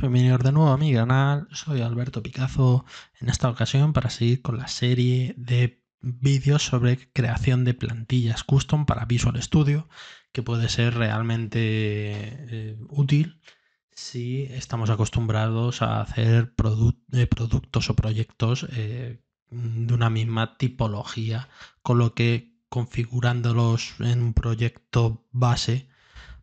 bienvenidos de nuevo a mi canal, soy Alberto Picazo, en esta ocasión para seguir con la serie de vídeos sobre creación de plantillas custom para Visual Studio, que puede ser realmente eh, útil si estamos acostumbrados a hacer eh, productos o proyectos eh, de una misma tipología, con lo que configurándolos en un proyecto base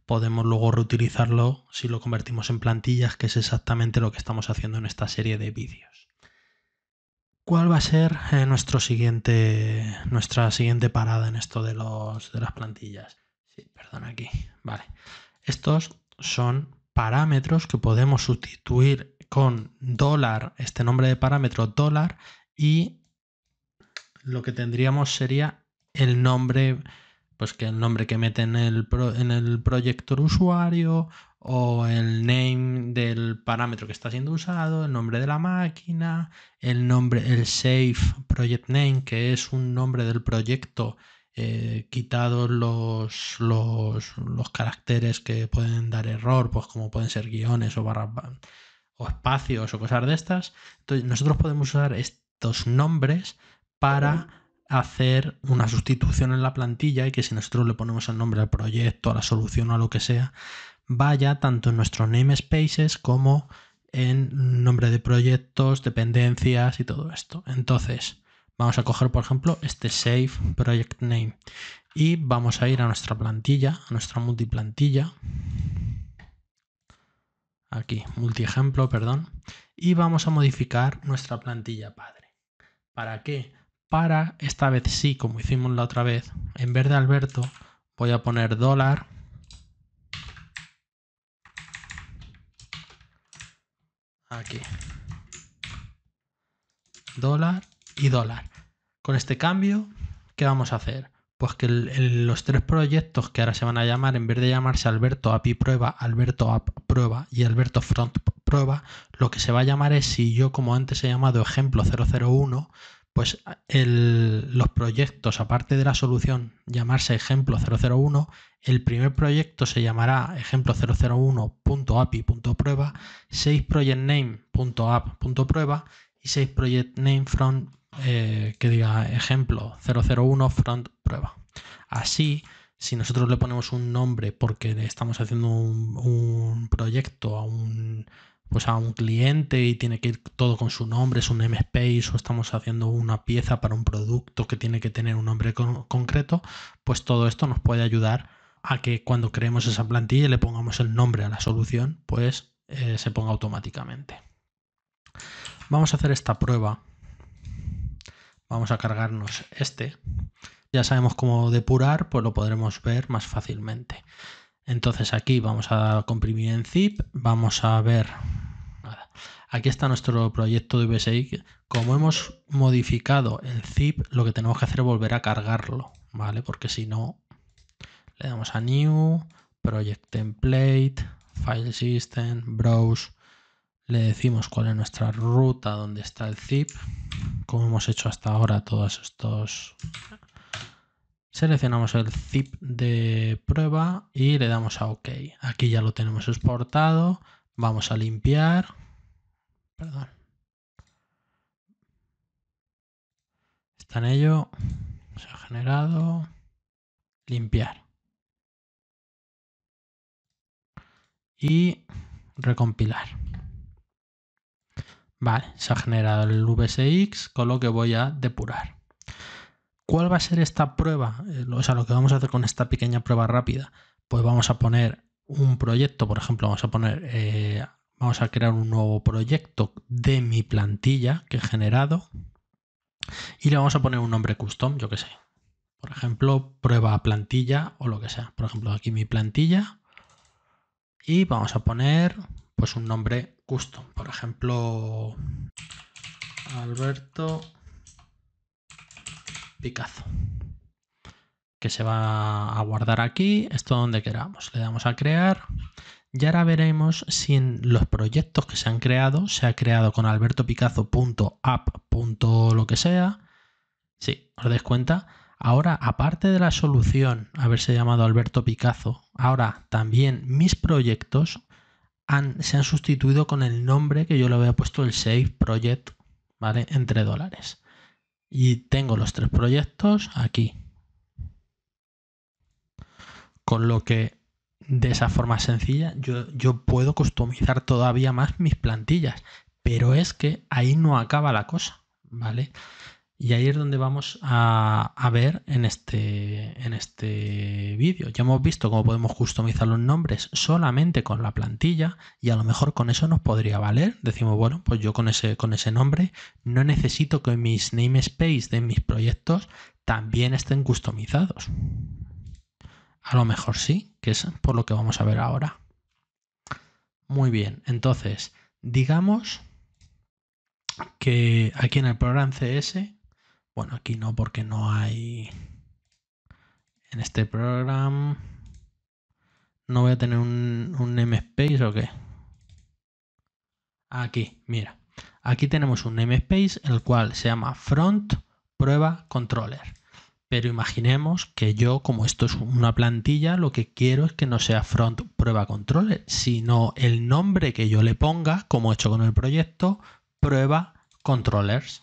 podemos luego reutilizarlo si lo convertimos en plantillas, que es exactamente lo que estamos haciendo en esta serie de vídeos. ¿Cuál va a ser eh, nuestro siguiente, nuestra siguiente parada en esto de, los, de las plantillas? Sí, perdón, aquí. Vale. Estos son parámetros que podemos sustituir con dólar, este nombre de parámetro dólar, y lo que tendríamos sería el nombre pues que el nombre que mete en el, proyector usuario o el name del parámetro que está siendo usado, el nombre de la máquina, el nombre, el save project name, que es un nombre del proyecto eh, quitados los, los, los, caracteres que pueden dar error, pues como pueden ser guiones o barras o espacios o cosas de estas. Entonces nosotros podemos usar estos nombres para hacer una sustitución en la plantilla y que si nosotros le ponemos el nombre al proyecto, a la solución o a lo que sea, vaya tanto en nuestro namespaces como en nombre de proyectos, dependencias y todo esto. Entonces, vamos a coger, por ejemplo, este save project name y vamos a ir a nuestra plantilla, a nuestra multiplantilla. Aquí, multi ejemplo perdón. Y vamos a modificar nuestra plantilla padre. ¿Para qué? para esta vez sí, como hicimos la otra vez, en vez de Alberto voy a poner dólar aquí dólar y dólar. Con este cambio, ¿qué vamos a hacer? Pues que los tres proyectos que ahora se van a llamar, en vez de llamarse Alberto API prueba, Alberto App prueba y Alberto Front prueba, lo que se va a llamar es si yo, como antes he llamado ejemplo 001, pues los proyectos, aparte de la solución llamarse ejemplo 001, el primer proyecto se llamará ejemplo 001.api.prueba, 6projectname.app.prueba y 6 projectnamefront front, eh, que diga ejemplo 001 front prueba. Así, si nosotros le ponemos un nombre porque le estamos haciendo un proyecto a un pues a un cliente y tiene que ir todo con su nombre, es un MSpace o estamos haciendo una pieza para un producto que tiene que tener un nombre concreto, pues todo esto nos puede ayudar a que cuando creemos esa plantilla y le pongamos el nombre a la solución, pues eh, se ponga automáticamente. Vamos a hacer esta prueba. Vamos a cargarnos este. Ya sabemos cómo depurar, pues lo podremos ver más fácilmente. Entonces aquí vamos a comprimir en zip, vamos a ver... Aquí está nuestro proyecto de VSI. Como hemos modificado el zip, lo que tenemos que hacer es volver a cargarlo, ¿vale? Porque si no, le damos a New, Project Template, File System, Browse, le decimos cuál es nuestra ruta, dónde está el zip, como hemos hecho hasta ahora todos estos Seleccionamos el zip de prueba y le damos a OK. Aquí ya lo tenemos exportado. Vamos a limpiar. Perdón. Está en ello. Se ha generado. Limpiar. Y recompilar. Vale, se ha generado el VSX, con lo que voy a depurar. ¿Cuál va a ser esta prueba? Eh, o sea, lo que vamos a hacer con esta pequeña prueba rápida, pues vamos a poner un proyecto, por ejemplo, vamos a poner, eh, vamos a crear un nuevo proyecto de mi plantilla que he generado y le vamos a poner un nombre custom, yo que sé. Por ejemplo, prueba plantilla o lo que sea. Por ejemplo, aquí mi plantilla y vamos a poner pues un nombre custom. Por ejemplo, Alberto Picazo. Que se va a guardar aquí, esto donde queramos. Le damos a crear. Y ahora veremos si en los proyectos que se han creado, se ha creado con punto lo que sea. Sí, os dais cuenta. Ahora, aparte de la solución haberse llamado Alberto Picazo, ahora también mis proyectos se han sustituido con el nombre que yo le había puesto el Save Project, ¿vale? Entre dólares y tengo los tres proyectos aquí. Con lo que de esa forma sencilla yo, puedo customizar todavía más mis plantillas. Pero es que ahí no acaba la cosa, ¿vale? Y ahí es donde vamos a, ver en este, en este vídeo. Ya hemos visto cómo podemos customizar los nombres solamente con la plantilla y a lo mejor con eso nos podría valer. Decimos, bueno, pues yo con ese, con ese nombre no necesito que mis namespace de mis proyectos también estén customizados. A lo mejor sí, que es por lo que vamos a ver ahora. Muy bien, entonces, digamos que aquí en el programa CS bueno, aquí no porque no hay... En este programa... ¿No voy a tener un, un namespace o qué? Aquí, mira. Aquí tenemos un namespace el cual se llama front prueba controller. Pero imaginemos que yo, como esto es una plantilla, lo que quiero es que no sea front prueba controller, sino el nombre que yo le ponga, como he hecho con el proyecto, prueba controllers.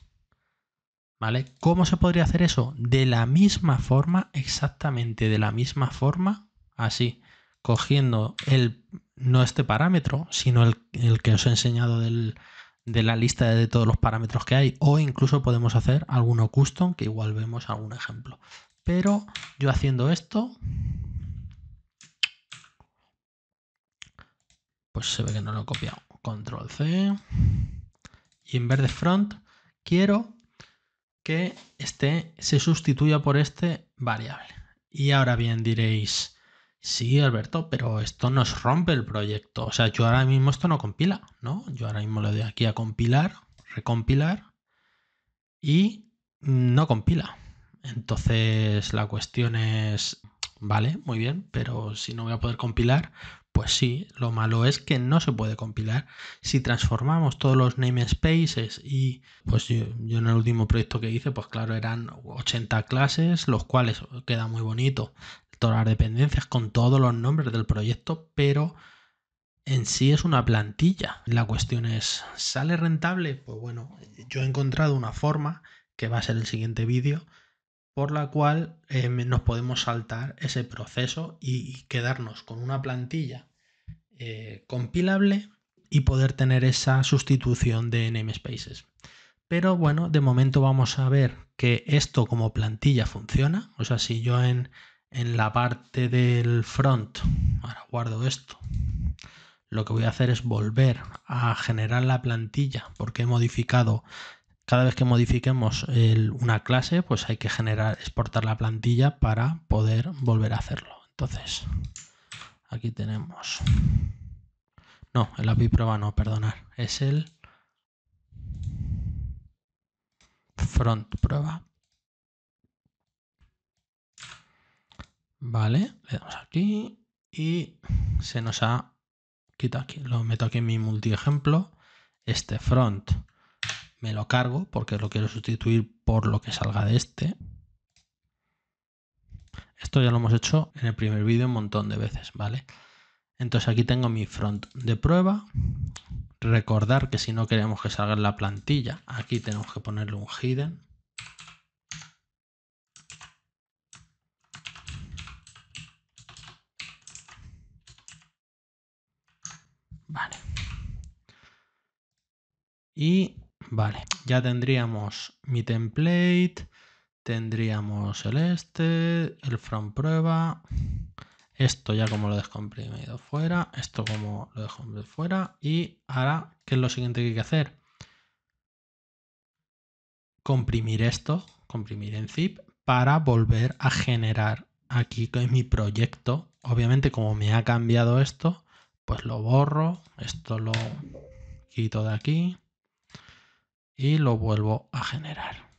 ¿Cómo se podría hacer eso? De la misma forma, exactamente de la misma forma, así, cogiendo el, no este parámetro, sino el, que os he enseñado de la lista de todos los parámetros que hay, o incluso podemos hacer alguno custom, que igual vemos algún ejemplo. Pero yo haciendo esto, pues se ve que no lo he copiado. Control C. Y en vez de front, quiero que este se sustituya por este variable. Y ahora bien diréis, sí, Alberto, pero esto nos rompe el proyecto. O sea, yo ahora mismo esto no compila, ¿no? Yo ahora mismo le doy aquí a compilar, recompilar y no compila. Entonces la cuestión es, vale, muy bien, pero si no voy a poder compilar, pues sí, lo malo es que no se puede compilar. Si transformamos todos los namespaces y, pues yo, en el último proyecto que hice, pues claro, eran 80 clases, los cuales queda muy bonito, todas las dependencias con todos los nombres del proyecto, pero en sí es una plantilla. La cuestión es, ¿sale rentable? Pues bueno, yo he encontrado una forma, que va a ser el siguiente vídeo, por la cual eh, nos podemos saltar ese proceso y quedarnos con una plantilla eh, compilable y poder tener esa sustitución de namespaces. Pero bueno, de momento vamos a ver que esto como plantilla funciona. O sea, si yo en, en la parte del front, ahora guardo esto, lo que voy a hacer es volver a generar la plantilla porque he modificado cada vez que modifiquemos una clase pues hay que generar exportar la plantilla para poder volver a hacerlo entonces Aquí tenemos. No, el API prueba no, perdonar. Es el front prueba. Vale, le damos aquí y se nos ha quitado aquí. Lo meto aquí en mi multi ejemplo. Este front me lo cargo porque lo quiero sustituir por lo que salga de este. Esto ya lo hemos hecho en el primer vídeo un montón de veces, ¿vale? Entonces aquí tengo mi front de prueba. Recordar que si no queremos que salga la plantilla, aquí tenemos que ponerle un hidden. Vale. Y vale, ya tendríamos mi template, Tendríamos el este, el front prueba, esto ya como lo descomprimido fuera, esto como lo descomprimido fuera y ahora, ¿qué es lo siguiente que hay que hacer? Comprimir esto, comprimir en zip para volver a generar aquí es mi proyecto. Obviamente como me ha cambiado esto, pues lo borro, esto lo quito de aquí y lo vuelvo a generar.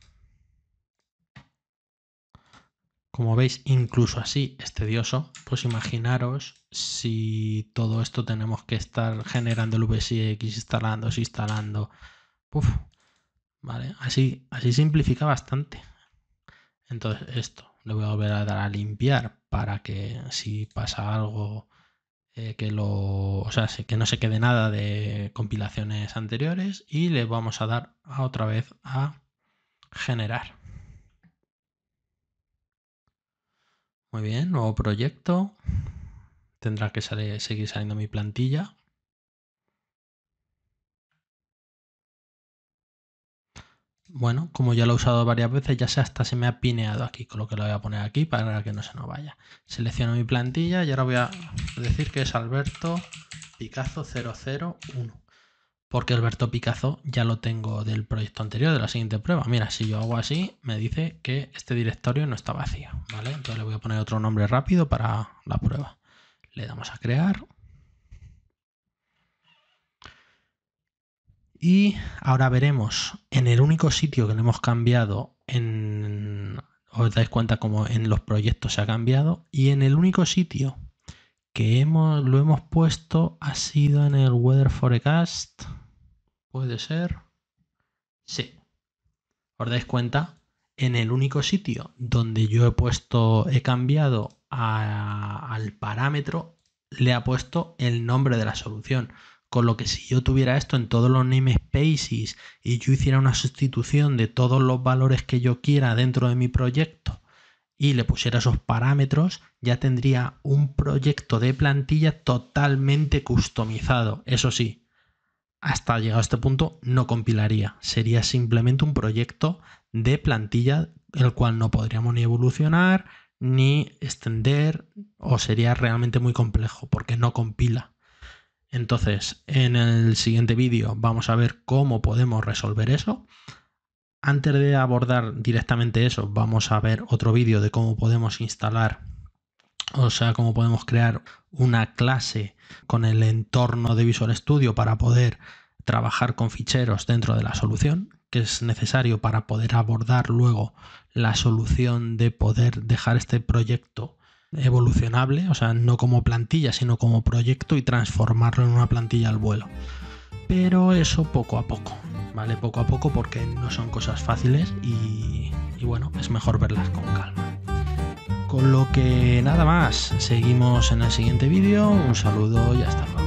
Como veis, incluso así es tedioso. Pues imaginaros si todo esto tenemos que estar generando el VSX, instalando, instalando. Uf, ¿vale? Así, así simplifica bastante. Entonces esto le voy a volver a dar a limpiar para que si pasa algo eh, que lo, o sea, que no se quede nada de compilaciones anteriores y le vamos a dar otra vez a generar. Muy bien, nuevo proyecto. Tendrá que seguir saliendo mi plantilla. Bueno, como ya lo he usado varias veces, ya se hasta se me ha pineado aquí, con lo que lo voy a poner aquí para que no se nos vaya. Selecciono mi plantilla y ahora voy a decir que es Alberto Picazo 001. Porque Alberto Picazo ya lo tengo del proyecto anterior, de la siguiente prueba. Mira, si yo hago así, me dice que este directorio no está vacío, ¿vale? Entonces voy a poner otro nombre rápido para la prueba. Le damos a crear. Y ahora veremos en el único sitio que lo hemos cambiado, en, os dais cuenta como en los proyectos se ha cambiado, y en el único sitio que hemos, lo hemos puesto ha sido en el Weather Forecast. Puede ser. Sí. Os dais cuenta en el único sitio donde yo he puesto, he cambiado al parámetro, le ha puesto el nombre de la solución. Con lo que si yo tuviera esto en todos los namespaces y yo hiciera una sustitución de todos los valores que yo quiera dentro de mi proyecto y le pusiera esos parámetros, ya tendría un proyecto de plantilla totalmente customizado. Eso sí, hasta llegado a este punto no compilaría. Sería simplemente un proyecto de plantilla, el cual no podríamos ni evolucionar, ni extender, o sería realmente muy complejo, porque no compila. Entonces, en el siguiente vídeo vamos a ver cómo podemos resolver eso. Antes de abordar directamente eso, vamos a ver otro vídeo de cómo podemos instalar, o sea, cómo podemos crear una clase con el entorno de Visual Studio para poder trabajar con ficheros dentro de la solución que es necesario para poder abordar luego la solución de poder dejar este proyecto evolucionable, o sea, no como plantilla, sino como proyecto y transformarlo en una plantilla al vuelo. Pero eso poco a poco, ¿vale? Poco a poco porque no son cosas fáciles y, bueno, es mejor verlas con calma. Con lo que nada más, seguimos en el siguiente vídeo, un saludo y hasta luego.